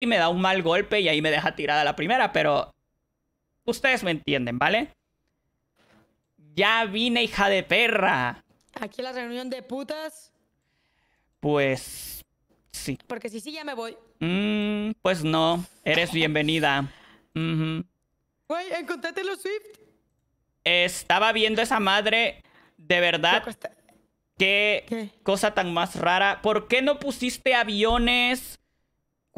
y me da un mal golpe y ahí me deja tirada la primera, pero ustedes me entienden, ¿vale? Ya vine, hija de perra. Aquí la reunión de putas. Pues sí. Porque si sí, ya me voy. Mm, pues no, eres bienvenida. Güey, Swift. Estaba viendo esa madre, de verdad. Qué, ¿Qué cosa tan más rara. ¿Por qué no pusiste aviones?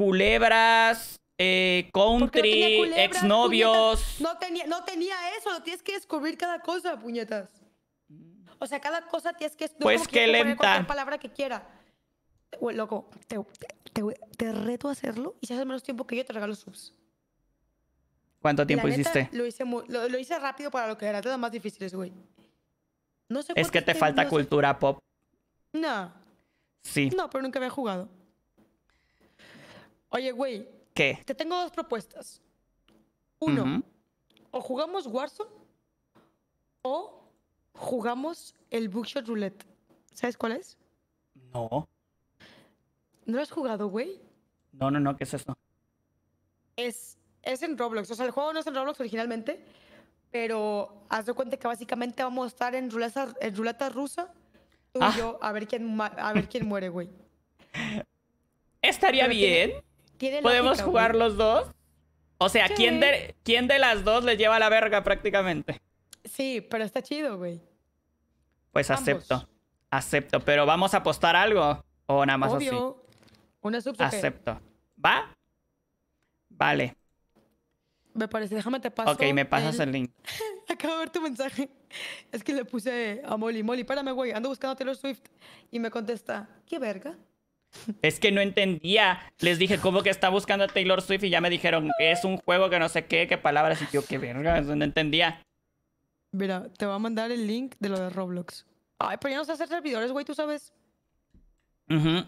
culebras, eh, country, exnovios. No tenía, no tenía eso, lo tienes que descubrir cada cosa, puñetas. O sea, cada cosa tienes que... pues qué lenta. palabra que quiera. loco, te, reto a hacerlo y si haces menos tiempo que yo te regalo subs. ¿Cuánto tiempo hiciste? Lo hice, rápido para lo que era, te más difíciles, güey. No sé es que te falta cultura pop. No. Sí. No, pero nunca había jugado. Oye, güey. ¿Qué? Te tengo dos propuestas. Uno, o jugamos Warzone o jugamos el Bookshot Roulette. ¿Sabes cuál es? No. ¿No lo has jugado, güey? No, no, no, ¿qué es eso? Es, es en Roblox. O sea, el juego no es en Roblox originalmente, pero haz de cuenta que básicamente vamos a estar en ruleta, ruleta rusa, tú y ah. yo, a ver quién, a ver quién muere, güey. Estaría bien. ¿Podemos jugar los dos? O sea, ¿quién, de, las dos le lleva la verga prácticamente? Sí, pero está chido, güey. Pues acepto. Acepto, pero ¿vamos a apostar algo? O nada más Obvio. así. Una sub Acepto. ¿Va? Vale. Me parece, déjame te paso. Ok, me pasas el, link. Acabo de ver tu mensaje. Es que le puse a Molly, Molly, párame, güey, ando buscando a Taylor Swift. Y me contesta, ¿qué verga? Es que no entendía. Les dije, ¿cómo que está buscando a Taylor Swift? Y ya me dijeron, es un juego que no sé qué, qué palabras. Y yo, qué verga, no entendía. Mira, te voy a mandar el link de lo de Roblox. Ay, pero ya no sé hacer servidores, güey, tú sabes. Uh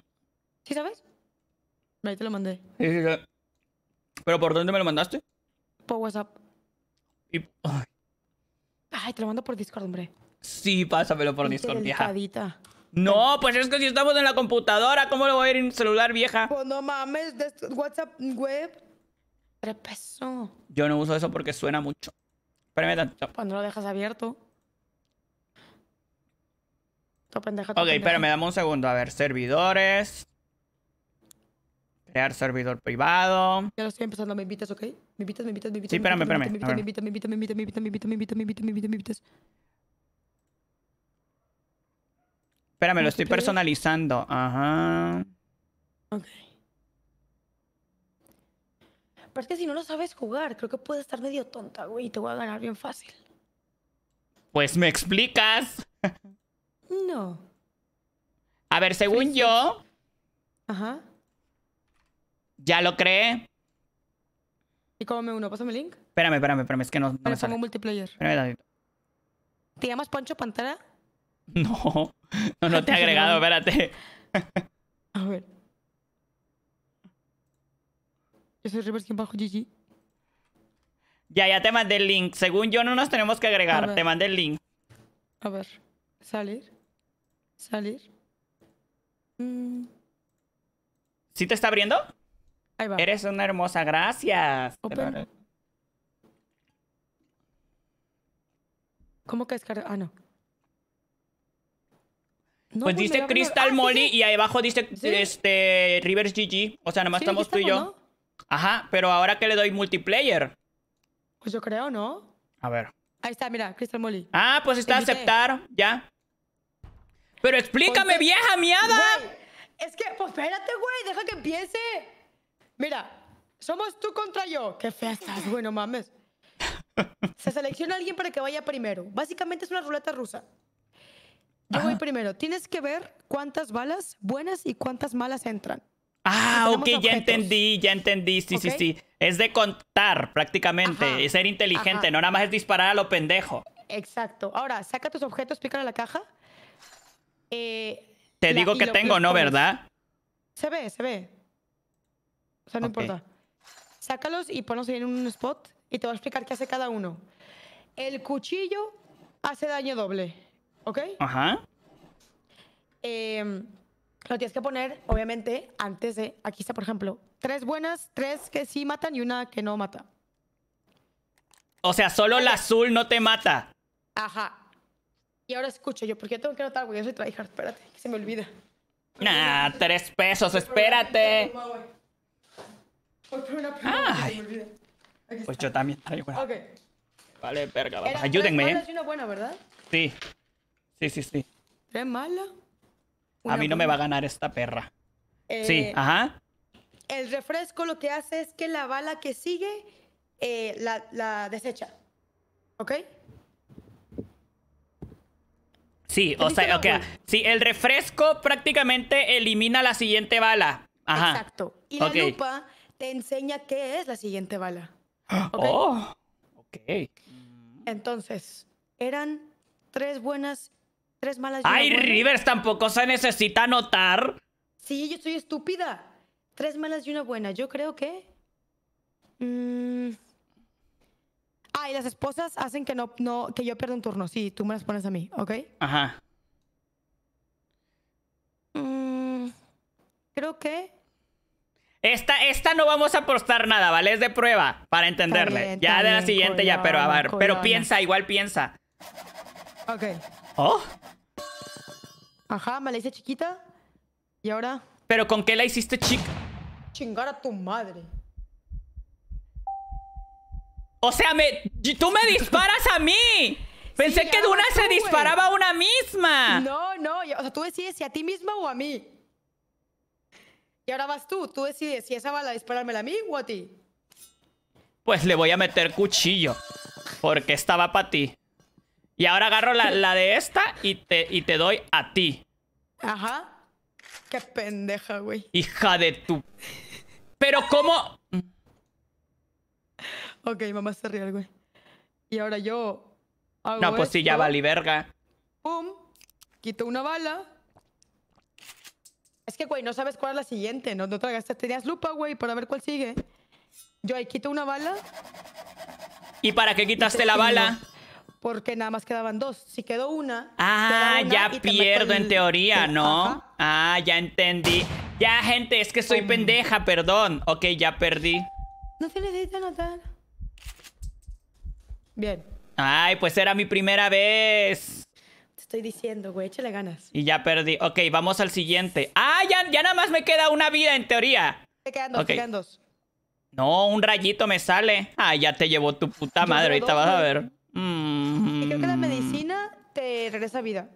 ¿Sí sabes? Ahí te lo mandé. ¿Pero por dónde me lo mandaste? Por WhatsApp. Ay. te lo mando por Discord, hombre. Sí, pásamelo por Discord, ya. No, pues es que si estamos en la computadora, ¿cómo lo voy a ir en celular vieja? no mames, WhatsApp web. Tres Yo no uso eso porque suena mucho. Espérame tanto. Cuando lo dejas abierto. ok, espérame, dame un segundo. A ver, servidores. Crear servidor privado. Ya lo estoy empezando, me invitas, ¿ok? Me invitas, me invitas, me invitas. Sí, espérame, espérame. Me invitas, me invitas, me invitas, me invitas, me invitas, me invitas, me invitas, me invitas, me invitas. Espérame, lo estoy personalizando. Ajá. Ok. Pero es que si no lo sabes jugar, creo que puede estar medio tonta, güey, y te voy a ganar bien fácil. Pues me explicas. No. A ver, según yo. Ajá. Ya lo creé. ¿Y cómo me uno? Pásame el link. Espérame, espérame, espérame, es que no, no me sale. multiplayer. Espérame, David. ¿Te llamas Pancho Pantera? No, no, no te he agregado, espérate. A ver. Eso reverse bajo GG. Ya, ya te mandé el link. Según yo, no nos tenemos que agregar. Te mandé el link. A ver. Salir. Salir. Mm. ¿Sí te está abriendo? Ahí va. Eres una hermosa. Gracias. ¿Cómo que descargar? Ah, no. Pues, pues, dice Crystal ah, Molly y ahí abajo dice este Rivers GG. O sea, nomás estamos tú y yo. Ajá, pero ahora que le doy multiplayer. Pues yo creo, ¿no? A ver. Ahí está, mira, Crystal Molly. Ah, pues está aceptar, ya. Pero explícame, vieja miada. es que, pues espérate, güey, deja que empiece. Mira, somos tú contra yo. Qué fea estás, güey, no mames. Se selecciona alguien para que vaya primero. Básicamente es una ruleta rusa. Yo voy primero. Tienes que ver cuántas balas buenas y cuántas malas entran. Ah, ok, ya entendí, ya entendí. Sí, sí, sí. Es de contar prácticamente, ser inteligente, no nada más es disparar a lo pendejo. Exacto. Ahora, saca tus objetos, a la caja. Eh, te digo que tengo, ¿no? ¿Verdad? Se ve, se ve. O sea, no importa. Sácalos y ponlos ahí en un spot y te voy a explicar qué hace cada uno. El cuchillo hace daño doble. ¿Ok? Ajá. Em, lo tienes que poner, obviamente, antes de. Aquí está, por ejemplo. Tres buenas, tres que sí matan y una que no mata. O sea, solo la azul no te mata. Ajá. Y ahora escucho yo, porque yo tengo que notar, güey. Yo soy tryhard, espérate, que se me olvida. Nah, tres pesos, espérate. Voy Pues yo también Vale, verga, vale. ayúdenme. ¿eh? una buena, ¿verdad? Sí. Sí, sí, sí. mala? a mí no me va a ganar esta perra. Eh, sí, ajá. El refresco lo que hace es que la bala que sigue eh, la, desecha. ¿Ok? Sí, o sea, okay. sí, el refresco prácticamente elimina la siguiente bala. Ajá. Exacto. Y la lupa te enseña qué es la siguiente bala. Oh, ok. Entonces, eran tres buenas Tres malas. ¡Ay, buena. Rivers tampoco se necesita anotar! Sí, yo soy estúpida. Tres malas y una buena. Yo creo que. Mm, ay, Ah, y las esposas hacen que no, no, que yo pierda un turno. Sí, tú me las pones a mí, ¿ok? Ajá. Mm, creo que. Esta, esta no vamos a apostar nada, ¿vale? Es de prueba para entenderle. ya de la siguiente, ya, pero a ver. Pero piensa, igual piensa. Ok. ¿Oh? Ajá, me la hice chiquita. ¿Y ahora? ¿Pero con qué la hiciste chica? Chingar a tu madre. O sea, me, tú me disparas a mí. Pensé que Duna se disparaba a una misma. No, no, o sea, tú decides si a ti misma o a mí. Y ahora vas tú, tú decides si esa bala disparármela a mí o a ti. Pues le voy a meter cuchillo, porque estaba para ti. Y ahora agarro la, de esta y te, y te doy a ti. Ajá. Qué pendeja, güey. Hija de tu. Pero cómo. Ok, mamá se ríe, güey. Y ahora yo. no, pues sí, ya vale verga. Pum. Quito una bala. Es que, güey, no sabes cuál es la siguiente. No, no tragaste. Tenías lupa, güey, para ver cuál sigue. Yo ahí quito una bala. ¿Y para qué quitaste la bala? porque nada más quedaban dos. Si quedó una. Ah, ya pierdo en teoría, ¿no? Ah, ya entendí. Ya, gente, es que soy oh. pendeja, perdón. Ok, ya perdí. No se necesita notar. Bien. Ay, pues era mi primera vez. Te estoy diciendo, güey, échale ganas. Y ya perdí. Ok, vamos al siguiente. Ah, ya, nada más me queda una vida en teoría. Te quedan dos, te quedan dos. No, un rayito me sale. Ah, ya te llevó tu puta madre. Ahorita vas a ver. Mmm te regresa vida.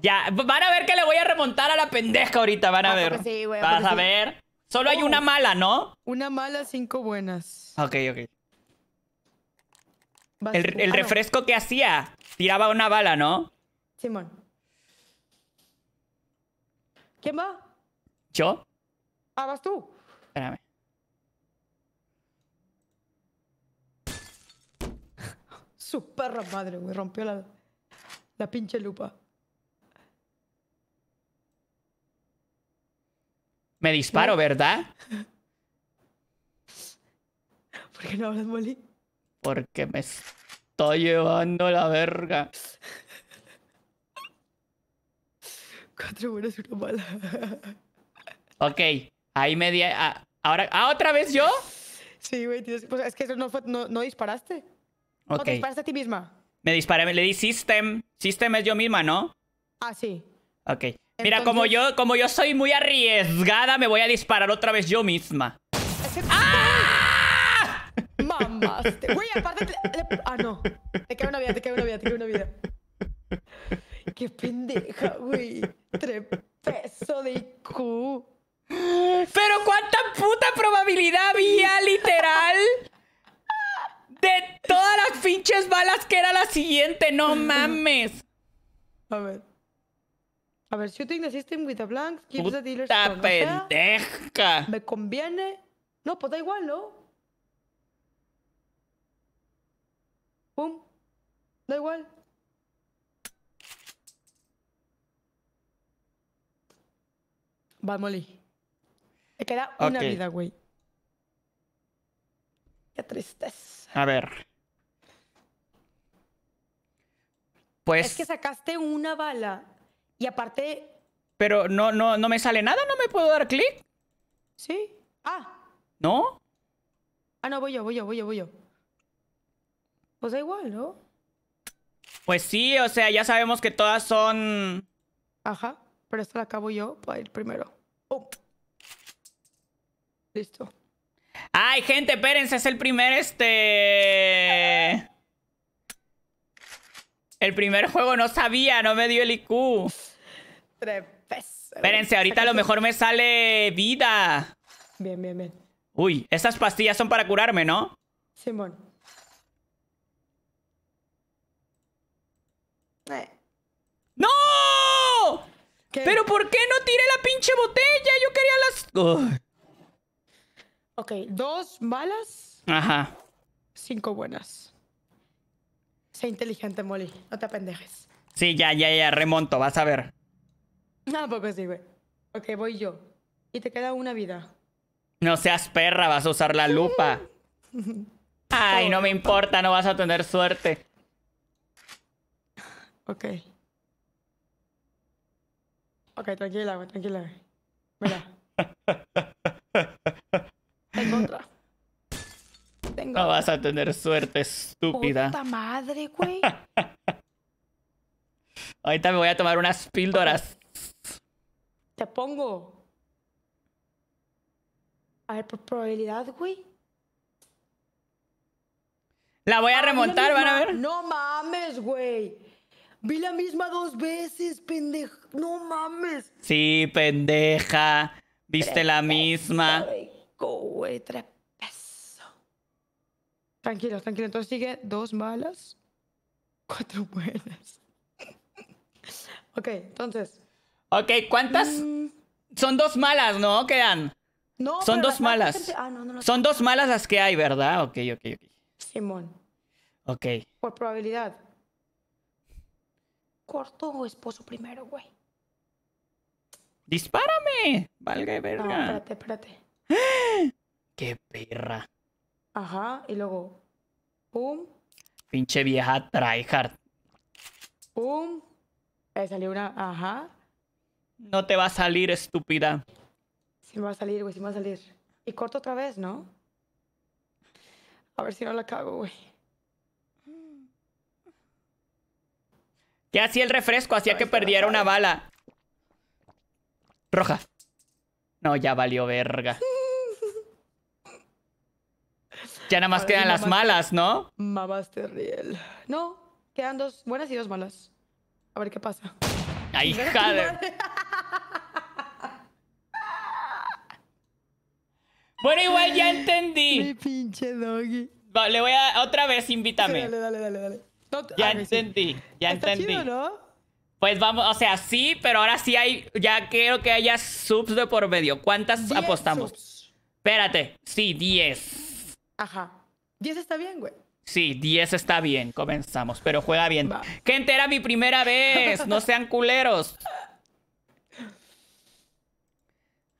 Ya, van a ver que le voy a remontar a la pendeja ahorita, van a ah, ver. Vas a ver. Solo hay una mala, ¿no? Una mala, cinco buenas. Ok, ok. el, ah, refresco que hacía tiraba una bala, ¿no? Simón. ¿Quién va? ¿Yo? Ah, vas tú. Espérame. Su perra madre, güey, rompió la... La pinche lupa. Me disparo, ¿verdad? ¿Por qué no hablas, Molly? Porque me estoy llevando la verga. Cuatro buenas y una mala. ok, ahí media. Ah, ¿ah, otra vez yo? Sí, güey, tío. pues es que no, disparaste. No, disparaste a ti misma. Me disparé, le di system. System es yo misma, ¿no? Ah, sí. Ok. Mira, como, yo, como yo soy muy arriesgada, me voy a disparar otra vez yo misma. ¡Ah! Mamaste. Güey, aparte... Ah, no. Te queda una vida, te queda una vida, te queda una vida. Qué pendeja, güey. Tres pesos de Q. ¿Pero cuánta pinches balas que era la siguiente, no mames. A ver. A ver, shooting the system with the blanks. ¿Quién Puta the dealer ¡Puta pendeja! ¿Me conviene? No, pues da igual, ¿no? Pum. Da igual. Va, Molly. Me queda una vida, güey. Qué tristeza. A ver. Pues es que sacaste una bala y aparte... Pero no, no, no me sale nada, no me puedo dar clic. Sí. Ah. ¿No? Ah, no, voy yo, voy yo, voy yo, voy yo. Pues da igual, ¿no? Pues sí, o sea, ya sabemos que todas son... Ajá, pero esta la acabo yo para ir primero. Oh. Listo. Ay, gente, espérense, es el primer este... El primer juego no sabía, no me dio el IQ. Tres Espérense, ahorita a lo mejor me sale vida. Bien, bien, bien. Uy, esas pastillas son para curarme, ¿no? Simón. Eh. ¡No! ¿Pero por qué no tiré la pinche botella? Yo quería las... Ok, dos malas. Ajá. Cinco buenas. Sea inteligente, Molly. No te apendejes. Sí, ya, ya, ya. Remonto. Vas a ver. No, poco sí, güey. Ok, voy yo. Y te queda una vida. No seas perra. Vas a usar la lupa. Ay, no me importa. No vas a tener suerte. Ok. Ok, tranquila, güey. Tranquila, Mira. No vas a tener suerte, estúpida. Puta madre, güey. Ahorita me voy a tomar unas píldoras. Te pongo. A ver, por probabilidad, güey. La voy a ah, remontar, van a ver. No mames, güey. Vi la misma dos veces, pendeja. No mames. Sí, pendeja. Viste la misma. güey. Tranquilo, tranquilo. Entonces sigue dos malas, cuatro buenas. ok, entonces. Ok, ¿cuántas? Mm. Son dos malas, ¿no? Quedan. No, son dos malas. Ah, son dos malas las que hay, ¿verdad? Ok, ok, ok. Simón. Ok. Por probabilidad. Corto o esposo primero, güey. ¡Dispárame! Valga verga. espérate, espérate. ¡Qué perra! Ajá, y luego. Pum. Pinche vieja tryhard. Pum. Eh, salió una. Ajá. No te va a salir, estúpida. Sí me va a salir, güey, sí me va a salir. Y corto otra vez, ¿no? A ver si no la cago, güey. ¿Qué hacía el refresco? Hacía que perdiera una bala. Roja. No, ya valió verga. Ya nada más quedan las malas, ¿no? Mamás terriel. No, quedan dos buenas y dos malas. A ver qué pasa. ¡Ay, joder! Bueno, igual ya entendí. Mi pinche doggy. le voy a... Otra vez, invítame. Dale, dale, dale, dale. ya entendí, ya entendí. ¿no? Pues vamos, o sea, sí, pero ahora sí hay, ya quiero que haya subs de por medio. ¿Cuántas apostamos? Espérate, sí, 10. Ajá. 10 está bien, güey. Sí, 10 está bien, comenzamos, pero juega bien. Va. entera mi primera vez, no sean culeros.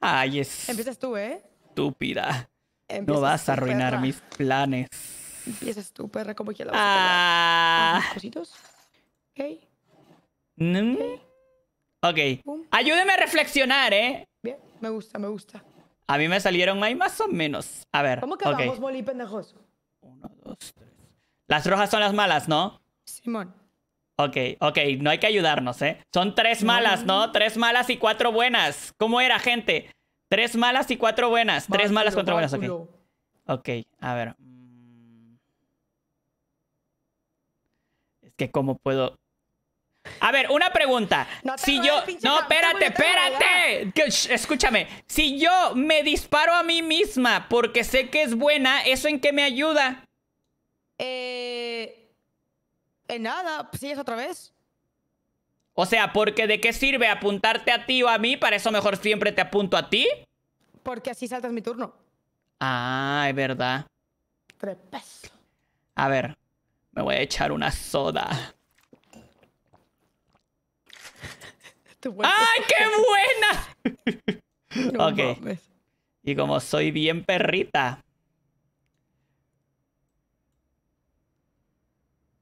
Ay, es. Empiezas tú, ¿eh? Estúpida. no vas a arruinar mis planes. Empiezas tú, perra, como que ah. a cositos? Ok. Mm. Ok. Ayúdeme a reflexionar, ¿eh? Bien, me gusta, me gusta. A mí me salieron ahí más o menos. A ver. ¿Cómo que vamos, Molly, pendejos? Uno, dos, tres. Las rojas son las malas, ¿no? Simón. Ok, ok, no hay que ayudarnos, ¿eh? Son tres malas, ¿no? Tres malas y cuatro buenas. ¿Cómo era, gente? Tres malas y cuatro buenas. Tres malas, cuatro buenas, ok. Ok, a ver. Mm. Es que cómo puedo... A ver, una pregunta. No si yo. No, espérate, espérate. escúchame. Si yo me disparo a mí misma porque sé que es buena, ¿eso en qué me ayuda? Eh. En nada. Pues, es otra vez? O sea, porque ¿de qué sirve apuntarte a ti o a mí? Para eso mejor siempre te apunto a ti. Porque así saltas mi turno. Ah, es verdad. Tres A ver, me voy a echar una soda. Este ¡Ay, qué buena! ok. Y como soy bien perrita,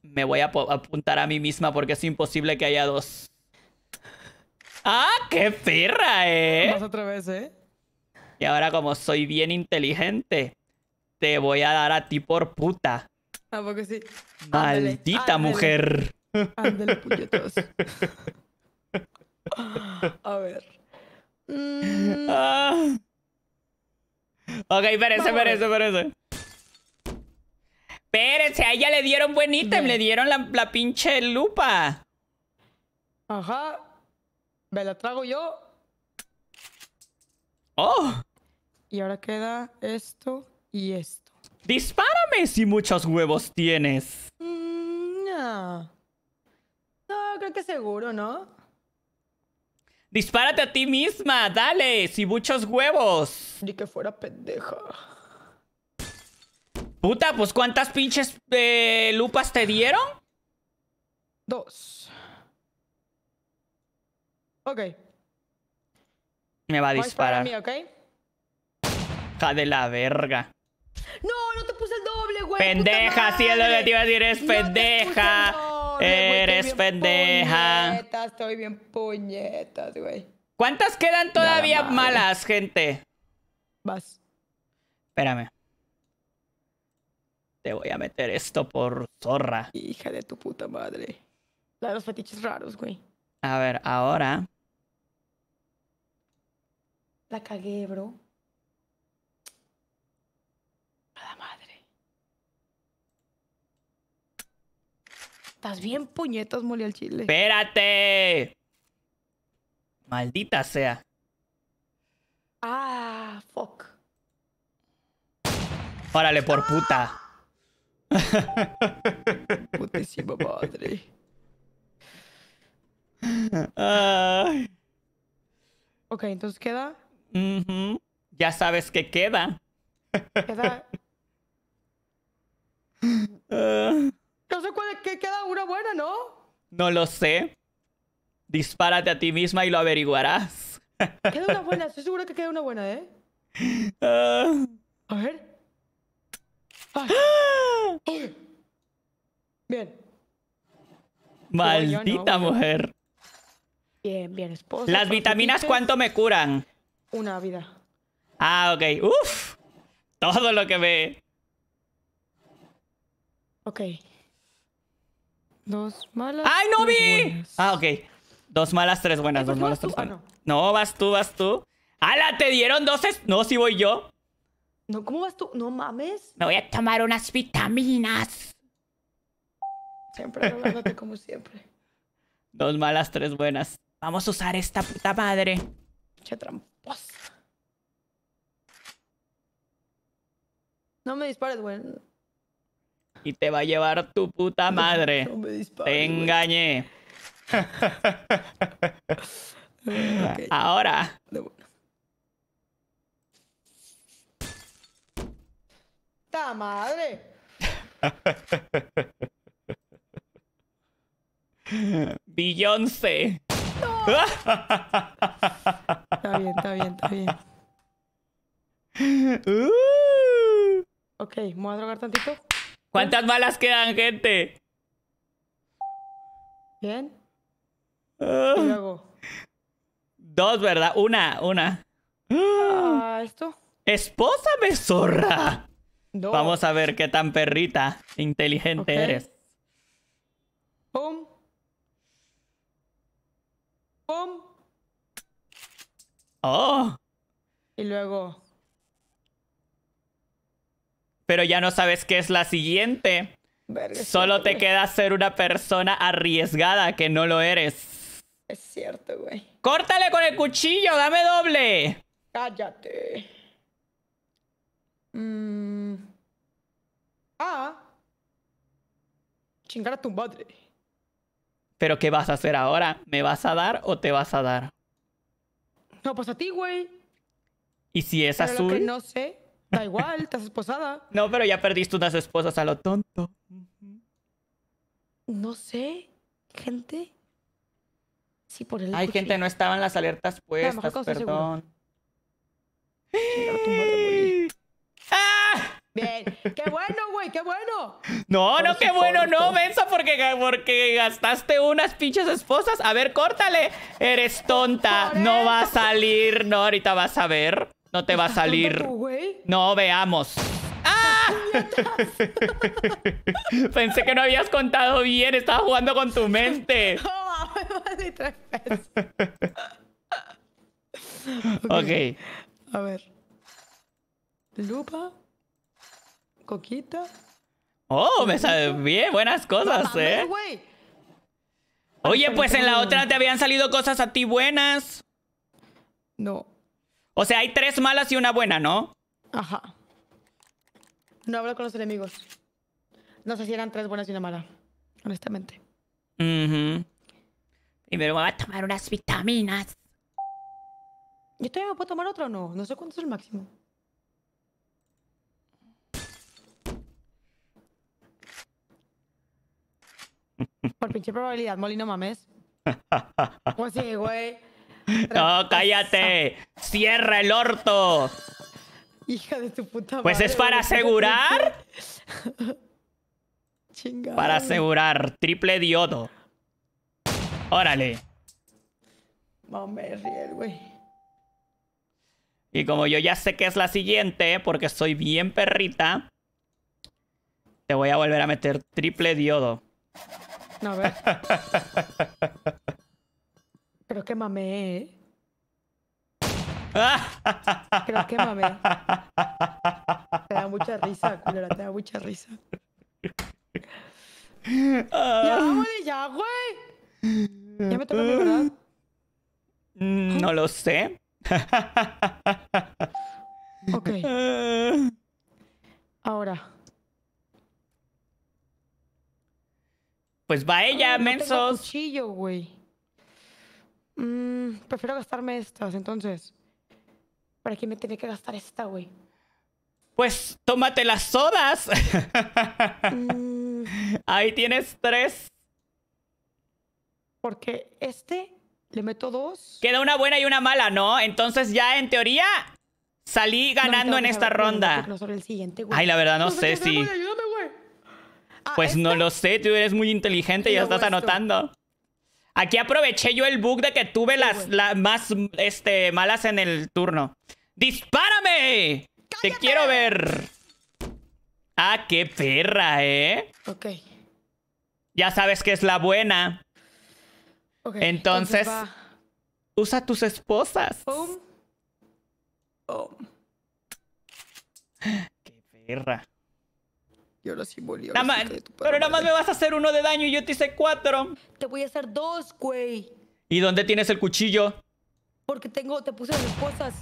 me voy a apuntar a mí misma porque es imposible que haya dos. ¡Ah, qué perra, eh! Más otra vez, eh. Y ahora como soy bien inteligente, te voy a dar a ti por puta. Ah, porque sí. Maldita mujer. puñetos. A ver. Mm. Ah. Ok, espérense, espérense, espérense. a ella le dieron buen ítem, le dieron la, pinche lupa. Ajá. Me la trago yo. Oh. Y ahora queda esto y esto. Dispárame si muchos huevos tienes. Mm, no. No, creo que seguro, ¿no? Dispárate a ti misma, dale, si muchos huevos. Ni que fuera pendeja. Puta, pues ¿cuántas pinches eh, lupas te dieron? Dos. Ok. Me va a disparar. Mí, Ja de la verga. No, no te puse el doble, güey. Pendeja, si el lo te iba a decir, es pendeja. Eres pendeja. estoy bien puñetas, güey. ¿Cuántas quedan todavía malas, gente? Vas. Espérame. Te voy a meter esto por zorra. Hija de tu puta madre. La de los fetiches raros, güey. A ver, ahora. La cagué, bro. Estás bien puñetas, mole al chile. ¡Espérate! Maldita sea. Ah, fuck. Órale, por puta. Putísima madre. Ay. Ok, entonces queda. Ya sabes que queda. Queda. Ah. No sé cuál es, que queda una buena, ¿no? No lo sé. Dispárate a ti misma y lo averiguarás. Queda una buena, estoy seguro que queda una buena, ¿eh? Ah. A ver. Bien. Maldita mujer. Bien, bien, esposa. ¿Las vitaminas cuánto me curan? Una vida. Ah, ok. Uf. Todo lo que me... Ok. Dos malas. ¡Ay, no vi! Ah, ok. Dos malas, tres buenas. dos malas, tres ah, buenas. no. vas tú, vas tú. ¡Hala! ¿Te dieron dos? No, si voy yo. No, ¿cómo vas tú? No mames. Me voy a tomar unas vitaminas. Siempre hablándote como siempre. Dos malas, tres buenas. Vamos a usar esta puta madre. Che tramposa. No me dispares, güey y te va a llevar tu puta madre. No, me te engañé. Ahora. ¡Ta madre! Billonce. está bien, está bien, está bien. Uh. Ok, me voy a drogar tantito. ¿Cuántas balas quedan, gente? ¿Bien? Ah. ¿Y luego? Dos, ¿verdad? Una, una. Ah, ¿Esto? me zorra! No. Vamos a ver qué tan perrita inteligente eres. Pum. Pum. Oh. Y luego pero ya no sabes qué es la siguiente. Solo te queda ser una persona arriesgada que no lo eres. Es cierto, güey. ¡Córtale con el cuchillo! ¡Dame doble! Cállate. Mm. Ah. Chingar a tu madre. ¿Pero qué vas a hacer ahora? ¿Me vas a dar o te vas a dar? No, pues a ti, güey. ¿Y si es azul? que no sé. Da igual, estás esposada. No, pero ya perdiste unas esposas a lo tonto. No sé, gente. Sí, por el. Ay, gente, no estaban las alertas puestas, perdón. ¡Ah! Bien, qué bueno, güey, qué bueno. No, no, qué bueno, no, Benza, porque, porque gastaste unas pinches esposas. A ver, córtale. Eres tonta, no va a salir, no, ahorita vas a ver. No te va a salir. No, veamos. ¡Ah! Pensé que no habías contado bien. Estaba jugando con tu mente. ok. A ver. Lupa. Coquita. Oh, me salen bien, buenas cosas, eh. Oye, pues en la otra te habían salido cosas a ti buenas. No. O sea, hay tres malas y una buena, ¿no? Ajá. No hablo con los enemigos. No sé si eran tres buenas y una mala, honestamente. Uh Y me voy a tomar unas vitaminas. ¿Yo todavía me puedo tomar otro o no? No sé cuánto es el máximo. Por pinche probabilidad, Molly, no mames. Pues sí, güey. No, cállate. Cierra el orto. Hija de tu puta pues madre. Pues es para asegurar. Para asegurar. Triple diodo. Órale. No güey. Y como yo ya sé que es la siguiente, porque soy bien perrita, te voy a volver a meter triple diodo. No, a ver. Creo que mamé. ¿eh? Creo que mame! Te da mucha risa, culera, te da mucha risa. Ya güey, ah. ya, güey. Ya me tomé, mi verdad. Mm, no lo sé. ok. Ahora. Pues va ella, no mensos. Tengo cuchillo, güey. Mmm, prefiero gastarme estas, entonces. ¿Para qué me tiene que gastar esta, güey? Pues tómate las sodas. Mm. Ahí tienes tres. Porque este le meto dos. Queda una buena y una mala, ¿no? Entonces ya en teoría salí ganando en esta ronda. Ay, la verdad no, sé, si. Ah, pues no lo sé, tú eres muy inteligente y ya estás anotando. Aquí aproveché yo el bug de que tuve las, las más este, malas en el turno. ¡Dispárame! Te quiero ver. Ah, qué perra, ¿eh? Ok. Ya sabes que es la buena. Okay, entonces, usa tus esposas. Qué perra. Y ahora sí, pero nada más me vas a hacer uno de daño y yo te hice cuatro. Te voy a hacer dos, güey. ¿Y dónde tienes el cuchillo? Porque tengo, te puse las cosas.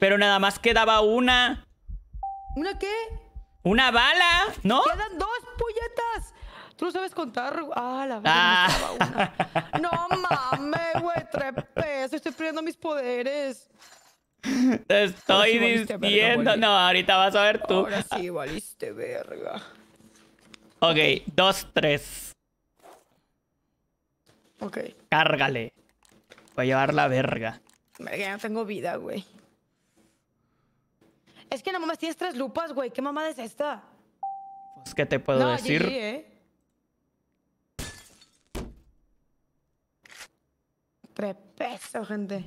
Pero nada más quedaba una. ¿Una qué? Una bala, ¿no? Quedan dos puñetas. Tú no sabes contar. Ah, la verdad. Ah. No mames, güey, tres Estoy perdiendo mis poderes. Te estoy diciendo. no, ahorita vas a ver tú. Ahora sí valiste verga. Ok, dos, tres. Ok. Cárgale. Voy a llevar la verga. Verga, tengo vida, güey. Es que no mames, tienes tres lupas, güey. ¿Qué mamada es esta? Pues, ¿qué te puedo decir? Tres ¿eh? pesos, gente.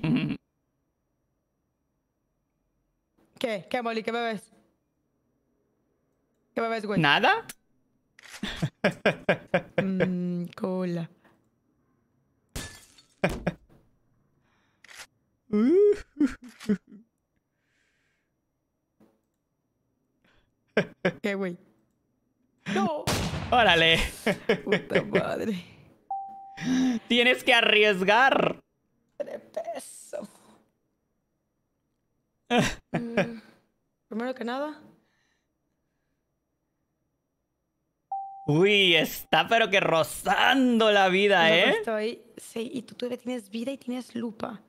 ¿Qué? ¿Qué, Molly? ¿Qué me ¿Qué me güey? ¿Nada? Mmm, cola. ¿Qué, güey? ¡No! ¡Órale! Puta madre. Tienes que arriesgar. Mm, primero que nada. Uy, está pero que rozando la vida, ¿eh? sí, y tú tienes vida y tienes lupa.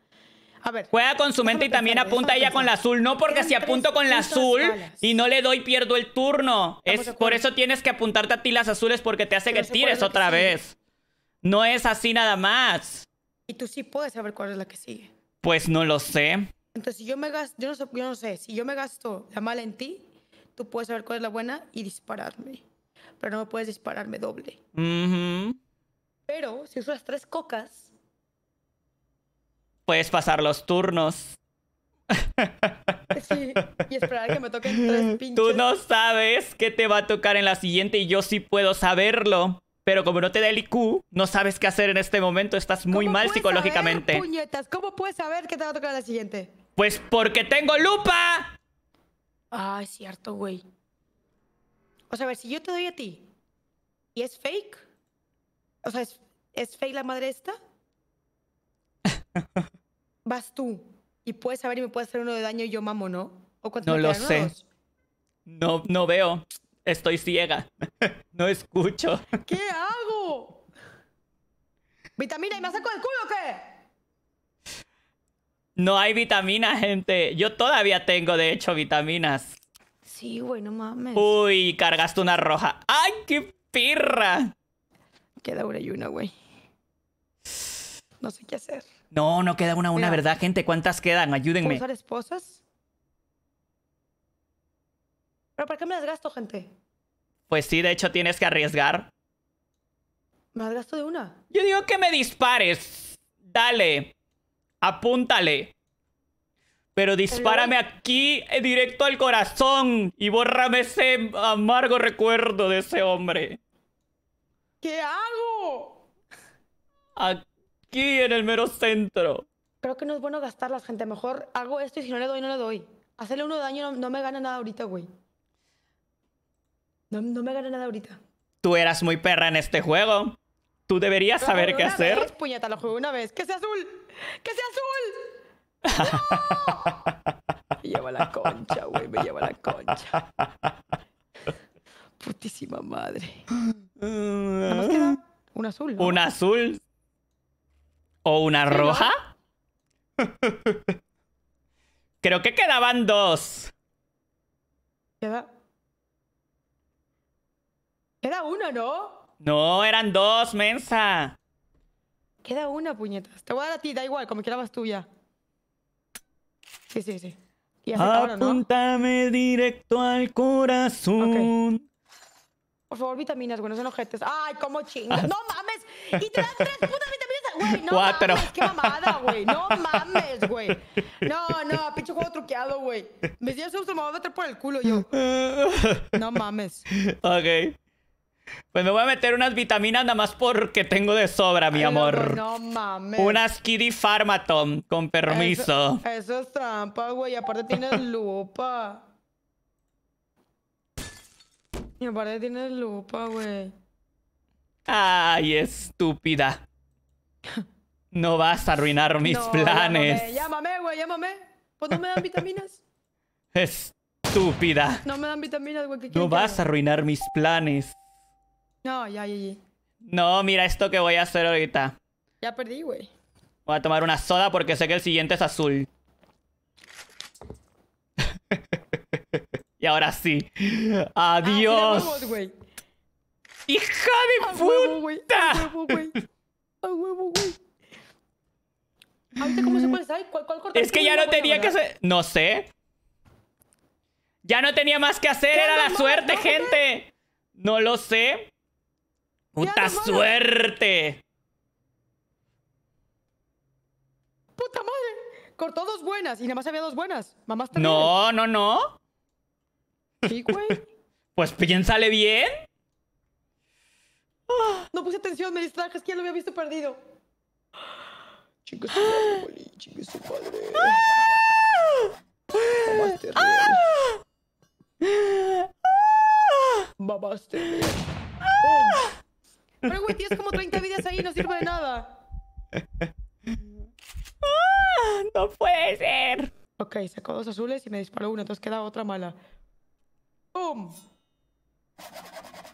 A ver. Juega con su mente y también apunta ella con la azul. No porque si apunto con la azul y no le doy, pierdo el turno. es, por eso tienes que apuntarte a ti las azules porque te hace que tires otra vez. No es así nada más. Y tú sí puedes saber cuál es la que sigue. Pues no lo sé. Entonces, si yo me gasto, yo no, sé, si yo me gasto la mala en ti, tú puedes saber cuál es la buena y dispararme. Pero no me puedes dispararme doble. Pero si usas tres cocas. Puedes pasar los turnos. Sí, y esperar a que me toquen tres pinches. Tú no sabes qué te va a tocar en la siguiente y yo sí puedo saberlo. Pero como no te da el IQ, no sabes qué hacer en este momento. Estás muy mal psicológicamente. puñetas? ¿Cómo puedes saber qué te va a tocar en la siguiente? Pues porque tengo lupa. Ah, es cierto, güey. O sea, a ver, si yo te doy a ti y es fake, o sea, es, fake la madre esta, vas tú y puedes saber y me puedes hacer uno de daño y yo mamo, ¿no? no lo sé. No, no veo. Estoy ciega. no escucho. ¿Qué hago? ¿Vitamina y me saco del culo o qué? No hay vitaminas, gente. Yo todavía tengo, de hecho, vitaminas. Sí, güey, no mames. Uy, cargaste una roja. ¡Ay, qué pirra! Queda una y una, güey. No sé qué hacer. No, no queda una, una, ¿verdad, gente? ¿Cuántas quedan? Ayúdenme. ¿Puedo usar esposas? ¿Pero para qué me las gasto, gente? Pues sí, de hecho tienes que arriesgar. Me las gasto de una. Yo digo que me dispares. Dale. Apúntale. Pero dispárame aquí eh, directo al corazón y bórrame ese amargo recuerdo de ese hombre. ¿Qué hago? Aquí en el mero centro. Creo que no es bueno la gente. Mejor hago esto y si no le doy, no le doy. Hacerle uno daño no, me gana nada ahorita, güey. No, me gana nada ahorita. Tú eras muy perra en este juego. Tú deberías saber qué hacer. puñeta, lo jugué una vez. ¡Que sea azul! ¡Que sea azul! ¡No! Me lleva la concha, güey, me lleva la concha. Putísima madre. queda un azul. ¿Un azul? ¿O una roja? Creo que quedaban dos. Queda. Queda uno, ¿no? No, eran dos, mensa. Queda una, puñetas. Te voy a dar a ti, da igual, como quieras tuya tú ya. Sí, sí, sí. Y Apúntame ¿no? directo al corazón. Por favor, vitaminas, güey, no son ojetes. Ay, cómo chingas. Ah. No mames. Y te dan tres putas vitaminas. Güey, no Cuatro. mames. Qué mamada, güey. No mames, güey. No, no, pinche juego truqueado, güey. Me decía, me va a meter por el culo yo. No mames. Ok. Pues me voy a meter unas vitaminas nada más porque tengo de sobra, mi amor. Pues, no, mames. Unas Kiri Pharmatom, con permiso. Eso, es trampa, güey. Aparte tienes lupa. Y aparte tienes lupa, güey. Ay, estúpida. No vas a arruinar mis planes. Llámame, güey, llámame. Pues no me dan vitaminas. Estúpida. No me dan vitaminas, güey. No vas a arruinar mis planes. No, ya, ya, ya. No, mira esto que voy a hacer ahorita. Ya perdí, güey. Voy a tomar una soda porque sé que el siguiente es azul. y ahora sí. Adiós. Ah, ¡Hija de a puta! A huevo, güey. ¿Cuál, es que ya no tenía que hacer. No sé. Ya no tenía más que hacer, era la suerte, gente. No lo sé. ¡Puta suerte! ¡Puta madre! Cortó dos buenas y nada más había dos buenas. Mamás también. No, no, no. Sí, güey. pues piénsale bien. No puse atención, me distraje, es que ya lo había visto perdido. Chingue su padre, Poli, chingue su padre, ¡MAMÁ ESTÁ mamá ¡OH! Pero, güey, tienes como 30 vidas ahí, no sirve de nada. Ah, ¡No puede ser! Ok, sacó dos azules y me disparó uno, entonces queda otra mala. ¡Bum!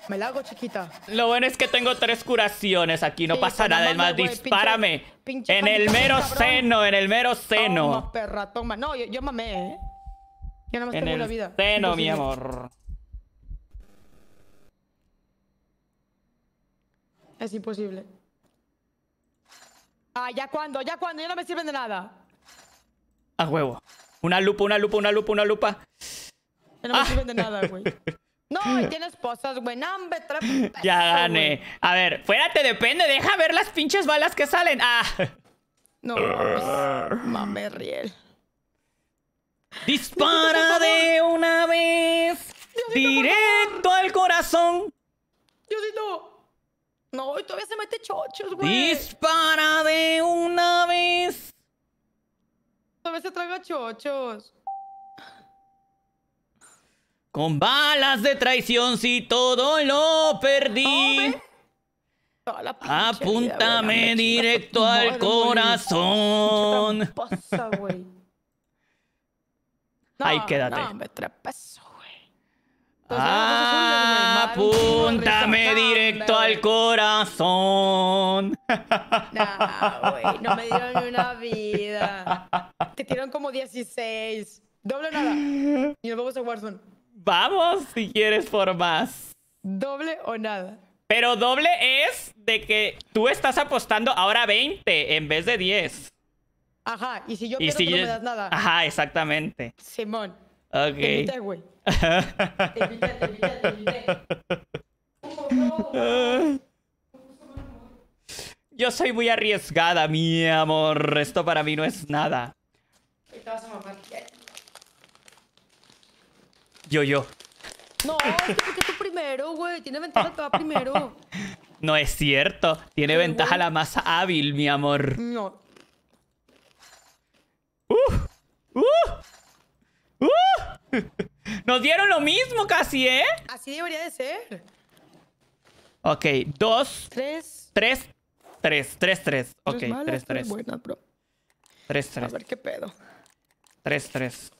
Me la hago chiquita. Lo bueno es que tengo tres curaciones aquí, no pasa nada. Además, dispárame. en el mero seno, en el mero seno. Toma, perra, toma. No, yo, mamé, ¿eh? Yo nada más en tengo una vida. Seno, mi amor. Es imposible. Ah, ya cuando, ya cuando, ya no me sirven de nada. A huevo. Una lupa, una lupa, una lupa, una lupa. Ya no me ah. sirven de nada, güey. No, tienes posas, güey. Ya gané. A ver, fuérate, depende. Deja ver las pinches balas que salen. Ah. No mame, Riel. Dispara de una vez. directo al corazón. Diosito. No, y todavía se mete chochos, güey. Dispara de una vez. Todavía se traga chochos. Con balas de traición, si todo lo perdí. No, Apúntame directo al corazón. Pasa, no, Ahí quédate. No, me pues ah, apúntame directo al corazón. Nah, güey, no me dieron una vida. Te tiraron como 16. Doble o nada. Y nos vamos a Warzone. Vamos, si quieres, por más. Doble o nada. Pero doble es de que tú estás apostando ahora 20 en vez de 10. Ajá, y si yo pierdo, si no me das nada. Ajá, exactamente. Simón. Ok. güey. Yo soy muy arriesgada, mi amor. Esto para mí no es nada. Yo, yo. No, es que tú primero, güey. Tiene ventaja que va primero. No es cierto. Tiene ventaja la más hábil, mi amor. No. ¡Uh! ¡Uh! ¡Uh! Nos dieron lo mismo casi, ¿eh? Así debería de ser. Ok, dos. Tres. Tres. Tres, tres, tres. Ok, tres, tres, tres. Tres, tres. A ver qué pedo. Tres, tres.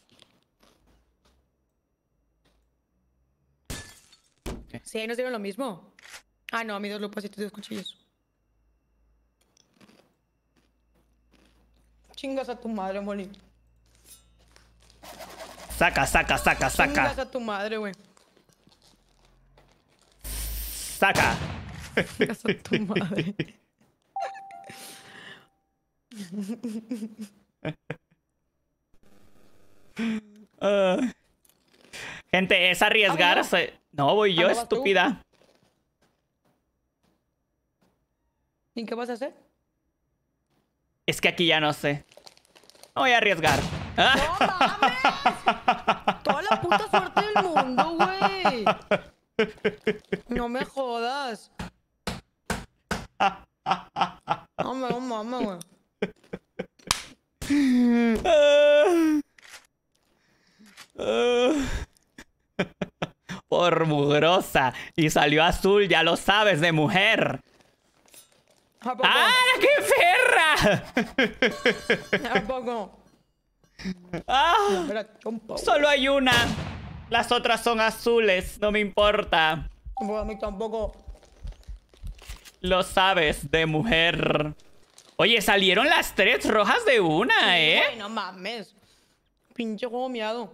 Sí, nos dieron lo mismo. Ah, no, a mí dos lupas y dos cuchillos. Chingas a tu madre, Molly. Saca, saca, saca, saca. Saca tu madre, güey. Saca. Saca tu madre. Ah. gente, es arriesgarse. Ah, no, voy yo, ah, estúpida. ¿Y qué vas a hacer? Es que aquí ya no sé. No voy a arriesgar. ¡No mames! Toda la puta suerte del mundo, güey. No me jodas. Vamos, vamos, vamos, Por Y salió azul, ya lo sabes, de mujer. ¡Ah, qué perra! Ah, solo hay una. Las otras son azules, no me importa. a tampoco. Lo sabes, de mujer. Oye, salieron las tres rojas de una, ¿eh? Ay, no mames. Pinche juego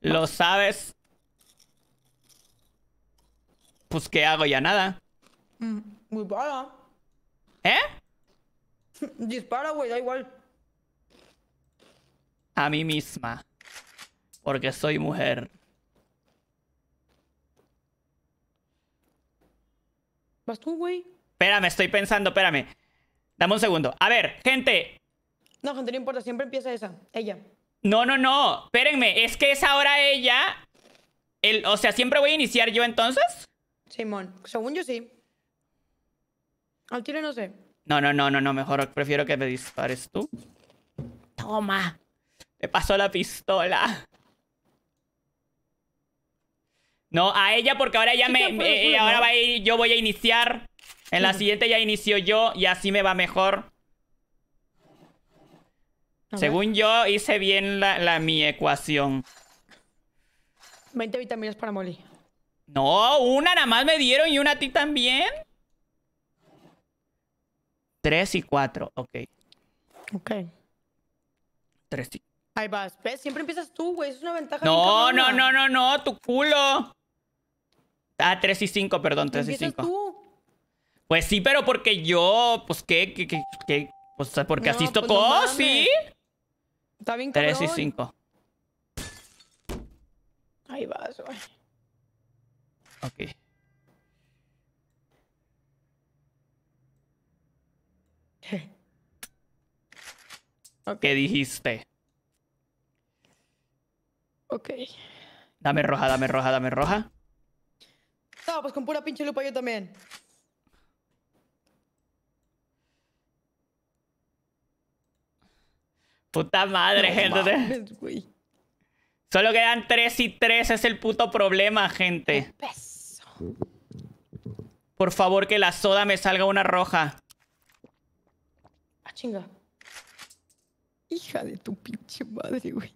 Lo sabes. Pues, ¿qué hago? Ya nada. Muy mm, ¿Eh? Dispara, güey, da igual a mí misma. Porque soy mujer. ¿Vas tú, güey? Espérame, estoy pensando, espérame. Dame un segundo. A ver, gente. No, gente, no importa, siempre empieza esa, ella. No, no, no, espérenme, es que es ahora ella. El, o sea, ¿siempre voy a iniciar yo entonces? Simón, según yo sí. Al tiro no sé. No, no, no, no, no, mejor prefiero que me dispares tú. Toma. Me pasó la pistola. No, a ella porque ahora ya me... Eh, ahora va a ir, yo voy a iniciar. En la siguiente ya inicio yo y así me va mejor. Según yo, hice bien la, mi ecuación. 20 vitaminas para Molly. No, una nada más me dieron y una a ti también. Tres y cuatro, ok. Ok. Tres y Ahí vas. Siempre empiezas tú, güey. Es una ventaja. No, no, no, no, no. Tu culo. Ah, 3 y 5, perdón. 3 y 5. Pues sí, pero porque yo... Pues qué, qué, qué... Pues porque así tocó, pues, ¿sí? Está bien 3 y 5. Ahí vas, güey. Ok. ¿Qué dijiste? Ok. Dame roja, dame roja, dame roja. No, pues con pura pinche lupa yo también. Puta madre, gente. Solo quedan tres y tres. es el puto problema, gente. Por favor, que la soda me salga una roja. Ah, chinga. Hija de tu pinche madre, güey.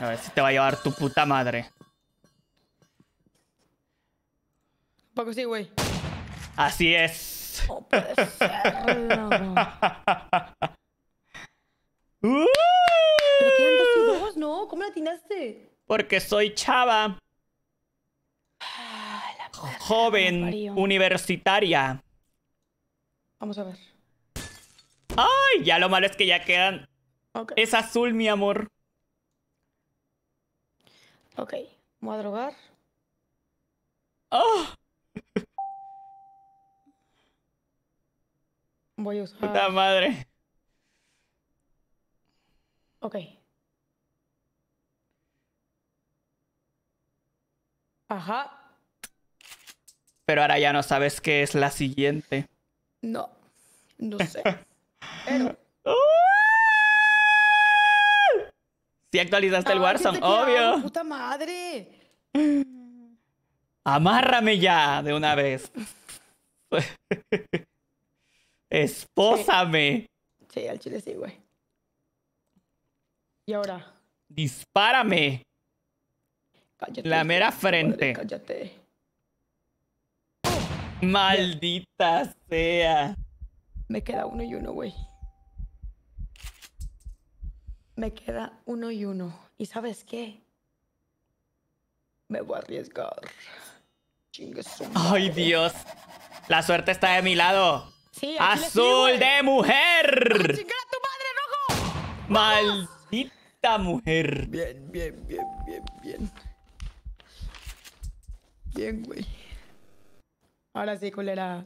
A ver si te va a llevar tu puta madre. poco sí, güey. Así es. No puede ser, ¡Uh! ¿cómo la atinaste? Porque soy chava. Ah, joven universitaria. Vamos a ver. ¡Ay! Ya lo malo es que ya quedan. Es azul, mi amor. Ok, voy a drogar. ¡Oh! Voy a usar. Puta madre. Ok. Ajá. Pero ahora ya no sabes qué es la siguiente. No, no sé. Pero. Si actualizaste el Warzone, obvio. ¡Puta madre! Amárrame ya de una vez. Espósame. Sí. al chile sí, güey. Y ahora. Dispárame. La mera frente. cállate. Maldita sea. Me queda uno y uno, güey me queda uno y uno. ¿Y sabes qué? Me voy a arriesgar. ¡Ay, Dios! La suerte está de mi lado. Sí, ¡Azul de mujer! ¡Ah, a tu madre, rojo! ¡Maldita mujer! Bien, bien, bien, bien, bien. Bien, güey. Ahora sí, culera.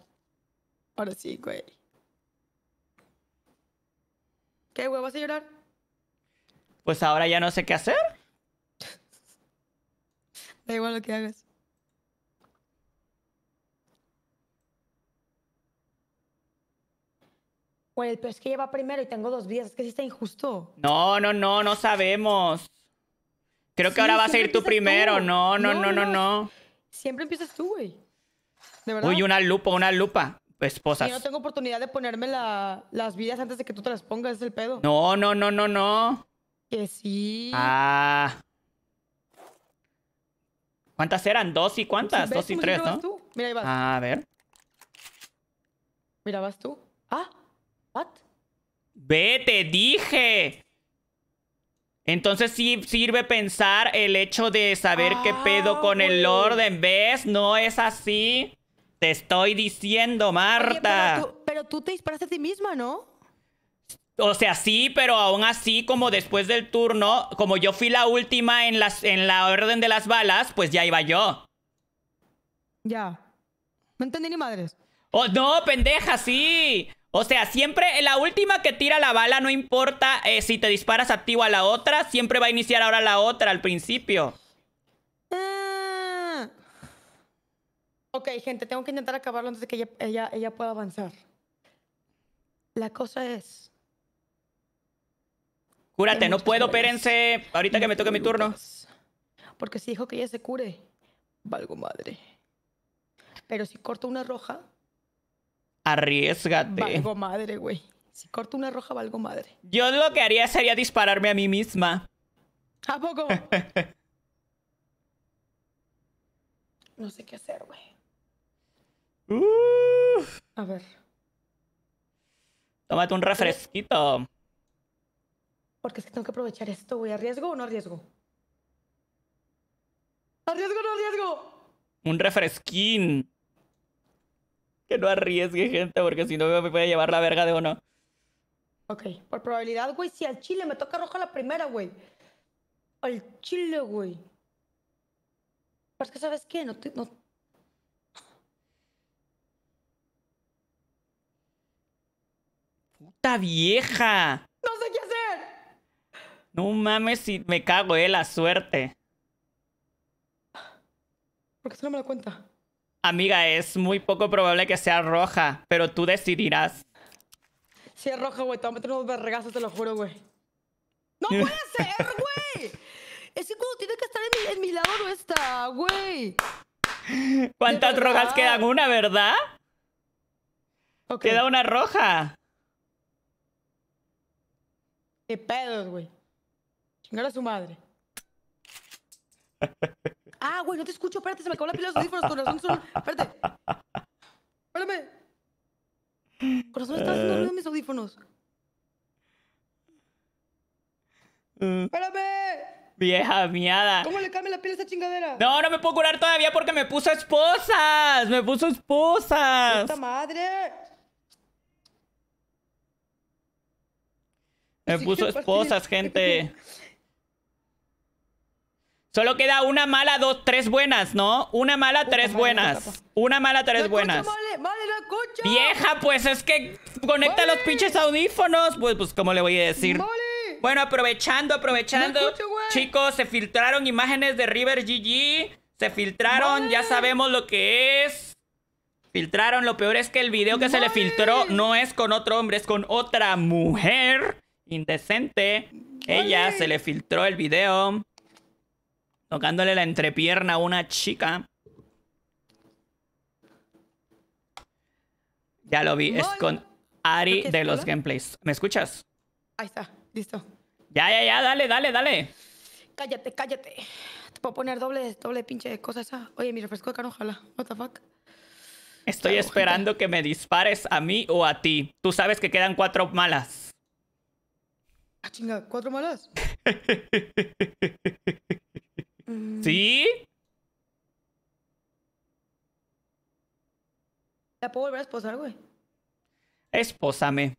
Ahora sí, güey. ¿Qué, güey? ¿Vas a llorar? pues ahora ya no sé qué hacer. Da igual lo que hagas. Bueno, pero es que lleva primero y tengo dos vidas. Es que sí está injusto. No, no, no, no sabemos. Creo que ahora vas a ir tú primero. No, no, no, no, no, Siempre empiezas tú, güey. De verdad. Uy, una lupa, una lupa. Esposas. Yo no tengo oportunidad de ponerme las vidas antes de que tú te las pongas, es el pedo. No, no, no, no, no. Que sí. Ah. ¿Cuántas eran? ¿Dos y cuántas? Pues, Dos y tres, ¿no? Mira, ahí vas. A ver. Mira, vas tú. Ah, ¿qué? Ve, te dije. Entonces sí sirve pensar el hecho de saber qué ah, pedo con el orden, ¿ves? No es así. Te estoy diciendo, Marta. pero, tú, pero, tú, te disparaste a ti misma, ¿no? O sea, sí, pero aún así, como después del turno, como yo fui la última en, las, en la orden de las balas, pues ya iba yo. Ya. No entendí ni madres. Oh, no, pendeja, sí. O sea, siempre la última que tira la bala, no importa eh, si te disparas a a la otra, siempre va a iniciar ahora la otra al principio. Ah. Ok, gente, tengo que intentar acabarlo antes de que ella, ella pueda avanzar. La cosa es, Cúrate, no puedo, ¡Pérense! Ahorita que me toque mi turno. Porque si dijo que ella se cure, valgo madre. Pero si corto una roja. Arriesgate. Valgo madre, güey. Si corto una roja, valgo madre. Yo lo que haría sería dispararme a mí misma. ¿A poco? no sé qué hacer, güey. A ver. Tómate un refresquito porque es que tengo que aprovechar esto, güey. ¿Arriesgo o no arriesgo? ¿Arriesgo o no arriesgo? Un refresquín. Que no arriesgue, gente, porque si no me puede llevar la verga de uno. Ok, por probabilidad, güey, si al chile me toca rojo la primera, güey. Al chile, güey. Pero es que, ¿sabes qué? No, te, no... ¡Puta vieja! No mames si me cago, eh, la suerte. ¿Por qué se no me da cuenta? Amiga, es muy poco probable que sea roja, pero tú decidirás. Si es roja, güey, te voy a meter unos te lo juro, güey. ¡No puede ser, güey! Es que tiene que estar en mi, lado no está, güey. ¿Cuántas rojas quedan? Una, ¿verdad? Queda una roja. ¿Qué pedo, güey? Chingar a su madre. Ah, güey, no te escucho. Espérate, se me acabó la pila de los audífonos. Corazón son. Espérate. Espérame. Corazón ¿estás haciendo en mis audífonos. Mm. Espérame. Vieja miada. ¿Cómo le cambia la piel a esa chingadera? No, no me puedo curar todavía porque me puso esposas. Me puso esposas. ¡Puta madre! Me puso esposas, gente. Solo queda una mala, dos, tres buenas, ¿no? Una mala, tres buenas. Una mala, tres buenas. Vieja, pues es que conecta los pinches audífonos. Pues, pues, ¿cómo le voy a decir? Bueno, aprovechando, aprovechando. Chicos, se filtraron imágenes de River GG. Se filtraron, ya sabemos lo que es. Filtraron, lo peor es que el video que se le filtró no es con otro hombre, es con otra mujer indecente. Ella se le filtró el video. Tocándole la entrepierna a una chica. Ya lo vi, es con Ari de los gameplays. ¿Me escuchas? Ahí está, listo. Ya, ya, ya, dale, dale, dale. Cállate, cállate. Te puedo poner doble, doble pinche cosa esa. Ah, oye, mi refresco de caro, ojalá. What the fuck. Estoy esperando que me dispares a mí o a ti. Tú sabes que quedan cuatro malas. Ah, chinga, ¿cuatro malas? Mm. ¿Sí? ¿La puedo volver a esposar, güey? Espósame.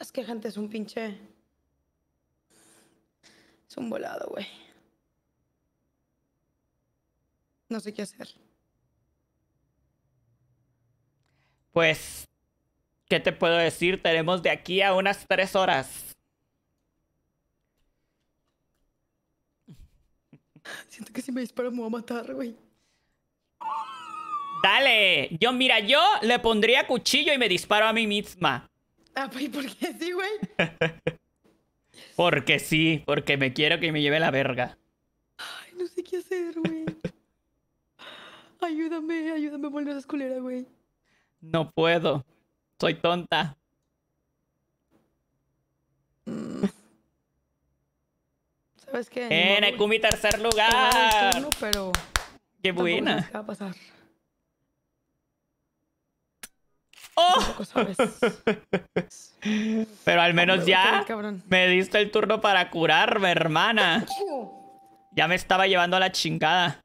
Es que gente es un pinche. Es un volado, güey. No sé qué hacer. Pues ¿Qué te puedo decir? Tenemos de aquí a unas tres horas. Siento que si me disparo me voy a matar, güey. Dale. Yo, mira, yo le pondría cuchillo y me disparo a mí misma. Ah, pues, ¿por qué sí, güey? porque sí, porque me quiero que me lleve la verga. Ay, no sé qué hacer, güey. ayúdame, ayúdame a volver a la escuela, güey. No puedo. Soy tonta. Mm. ¿Sabes qué? En mi tercer lugar. pero Qué buena. ¿Qué va a pasar? ¡Oh! Pero al menos ya me diste el turno para curarme, hermana. Ya me estaba llevando a la chingada.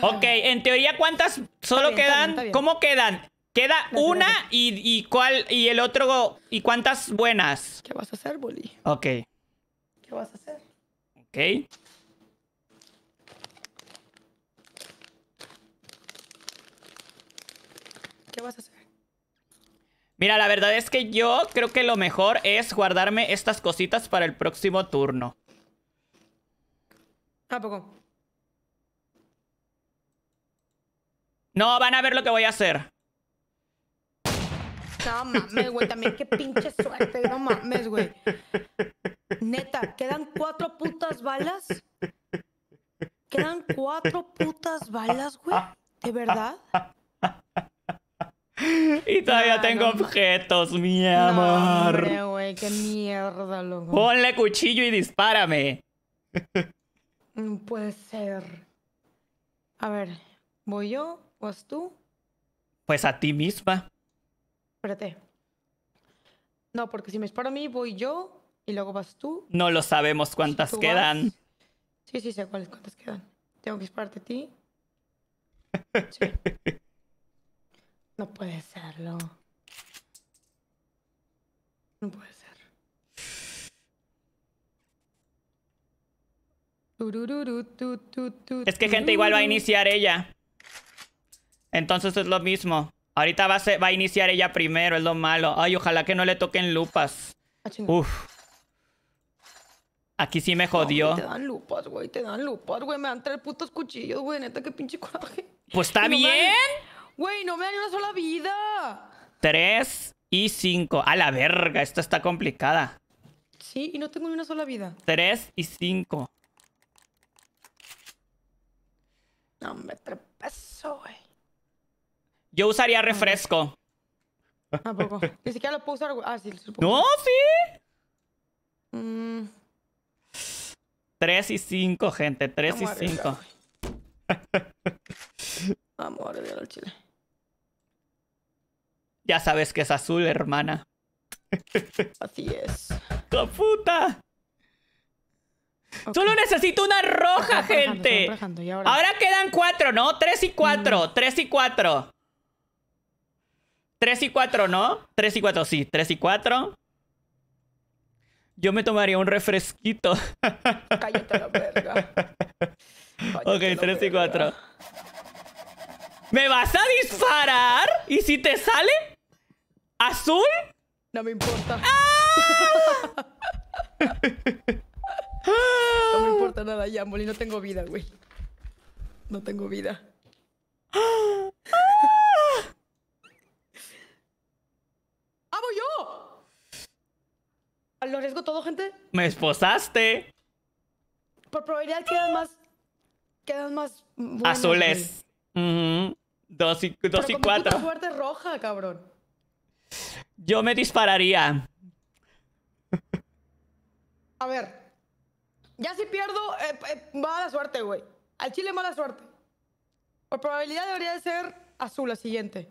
Ok, en teoría, ¿cuántas solo quedan? ¿Cómo quedan? Queda una Y, y, cuál y el otro y cuántas buenas. ¿Qué vas a hacer, Bully? Ok. ¿Qué vas a hacer? Ok. ¿Qué vas a hacer? Mira, la verdad es que yo creo que lo mejor es guardarme estas cositas para el próximo turno. ¿A poco? No, van a ver lo que voy a hacer. No mames, güey. También qué pinche suerte. No mames, güey. Neta, quedan cuatro putas balas. Quedan cuatro putas balas, güey. ¿De verdad? Y todavía tengo objetos, mi amor. No, hombre, güey, qué mierda, loco. Ponle cuchillo y dispárame. No mm, puede ser. A ver, voy yo vas pues tú. Pues a ti misma. Espérate. No, porque si me disparo a mí, voy yo y luego vas tú. No lo sabemos cuántas quedan. Sí, sí, sé cuáles cuántas quedan. Tengo que dispararte a ti. Sí. No puede serlo. No puede ser. Es que gente igual va a iniciar ella. Entonces es lo mismo. Ahorita va a, iniciar ella primero, es lo malo. Ay, ojalá que no le toquen lupas. Ah, Uf. Aquí sí me jodió. te dan lupas, güey, te dan lupas, güey. Me dan tres putos cuchillos, güey, neta, qué pinche coraje. Pues está bien. güey, no me dan una sola vida. Tres y cinco. A la verga, esta está complicada. Sí, y no tengo ni una sola vida. Tres y cinco. No, me trepaso, güey. Yo usaría ah. refresco. ¿A Ni siquiera lo puedo usar. Ah, sí, No, sí. Mm. Tres y cinco, gente. Tres y cinco Amor a al chile. Ya sabes que es azul, hermana. Así es. ¡La puta! Solo necesito una roja, gente. ahora... quedan cuatro, ¿no? Tres y cuatro. Mm. Tres y cuatro. 3 y 4, ¿no? 3 y 4, sí. 3 y 4. Yo me tomaría un refresquito. Cállate la verga. Cállate ok, 3 y 4. ¿Me vas a disparar? ¿Y si te sale? ¿Azul? No me importa. ¡Ah! no me importa nada ya, Molly. No tengo vida, güey. No tengo vida. ¡Ah! ¿Lo arriesgo todo, gente? ¡Me esposaste! Por probabilidad quedan más. Quedan más. Azules. Dos y, dos y cuatro. fuerte roja, cabrón. Yo me dispararía. A ver. Ya si pierdo, eh, eh, mala suerte, güey. Al chile, mala suerte. Por probabilidad debería de ser azul la siguiente.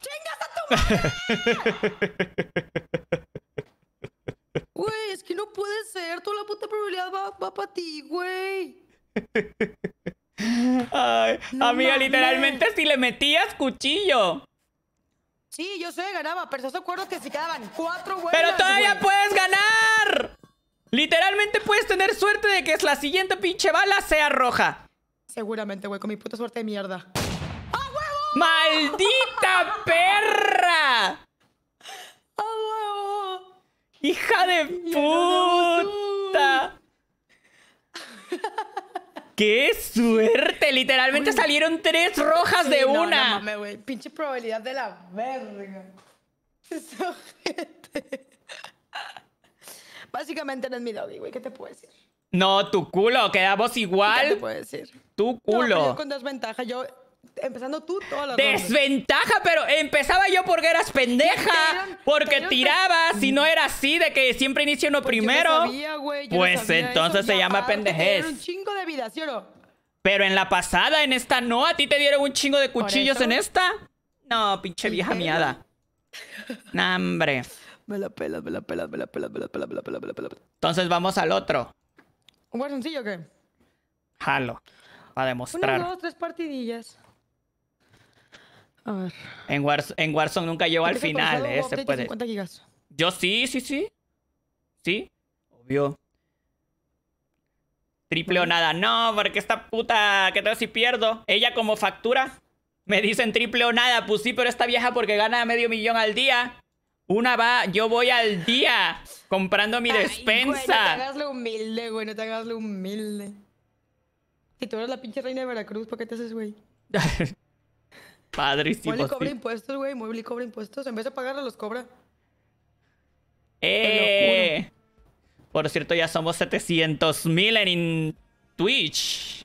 ¡Chingas Güey, es que no puede ser. Toda la puta probabilidad va, va para ti, güey. amiga, literalmente si le metías cuchillo. Sí, yo sé, ganaba, pero se de acuerdo que si quedaban cuatro güey ¡Pero todavía puedes ganar! Literalmente puedes tener suerte de que la siguiente pinche bala sea roja. Seguramente, güey, con mi puta suerte de mierda. ¡Maldita perra! ¡Hija de puta! ¡Qué suerte! Literalmente salieron tres rojas de una. Pinche probabilidad de la verga. Básicamente no es mi doggy, güey. ¿Qué te puedo decir? No, tu culo. Quedamos igual. ¿Qué te puedo decir? Tu culo. yo con desventaja. Yo empezando tú todas las Desventaja, pero empezaba yo porque eras pendeja. porque tirabas y no era así de que siempre inicia uno primero. pues entonces se llama pendejez. Pero en la pasada, en esta no, a ti te dieron un chingo de cuchillos en esta. No, pinche vieja miada. nah, hombre. Me la pelas, me la pelas, me la pelas, me la pelas, me la pelas, me la pelas. Entonces vamos al otro. ¿Un sencillo o qué? Jalo. A demostrar. Unos dos, tres partidillas. A ver. En, Warzone nunca llegó al final, eh, puede. Yo sí, sí, sí. Sí, obvio. Triple o nada. No, porque esta puta, ¿qué tal si pierdo? Ella como factura. Me dicen triple o nada. Pues sí, pero esta vieja porque gana medio millón al día. Una va, yo voy al día comprando mi despensa. no te hagas lo humilde, güey, no te hagas lo humilde. Si tú eres la pinche reina de Veracruz, ¿Por qué te haces, güey? Padrísimo. Muebli cobra impuestos, güey. Mueble cobra impuestos. En vez de pagarla, los cobra. ¡Eh! Por cierto, ya somos 700 mil en Twitch.